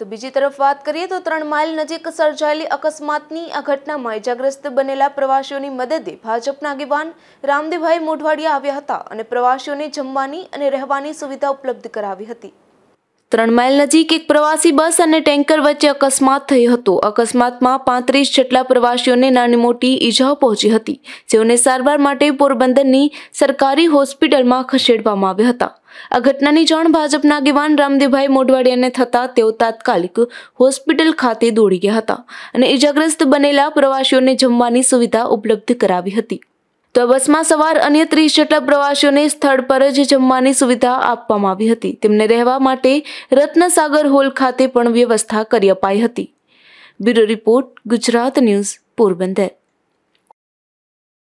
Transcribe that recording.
તો બીજી તરફ વાત કરીએ તો ત્રણ માઇલ નજીક સર્જાયેલી અકસ્માતની આ ઘટનામાં ઇજાગ્રસ્ત બનેલા પ્રવાસીઓની મદદે ભાજપના આગેવાન રામદેવભાઈ મોઢવાડિયા આવ્યા હતા અને પ્રવાસીઓને જમવાની અને રહેવાની સુવિધા ઉપલબ્ધ કરાવી હતી ત્રણ માઇલ નજીક એક પ્રવાસી બસ અને ટેન્કર વચ્ચે અકસ્માત થયો હતો અકસ્માતમાં પાંત્રીસ જેટલા પ્રવાસીઓને નાની મોટી ઈજાઓ પહોંચી હતી જેઓને સારવાર માટે પોરબંદરની સરકારી હોસ્પિટલમાં ખસેડવામાં આવ્યા હતા આ ઘટનાની જાણ ભાજપના આગેવાન રામદેવભાઈ મોઢવાડિયાને થતાં તેઓ તાત્કાલિક હોસ્પિટલ ખાતે દોડી ગયા હતા અને ઈજાગ્રસ્ત બનેલા પ્રવાસીઓને જમવાની સુવિધા ઉપલબ્ધ કરાવી હતી તો બસમાં સવાર અન્ય ત્રીસ જેટલા પ્રવાસીઓને સ્થળ પર જ જમવાની સુવિધા આપવામાં આવી હતી તેમને રહેવા માટે રત્નસાગર હોલ ખાતે પણ વ્યવસ્થા કરી અપાઈ હતી bureau report Gujarat news Porbandar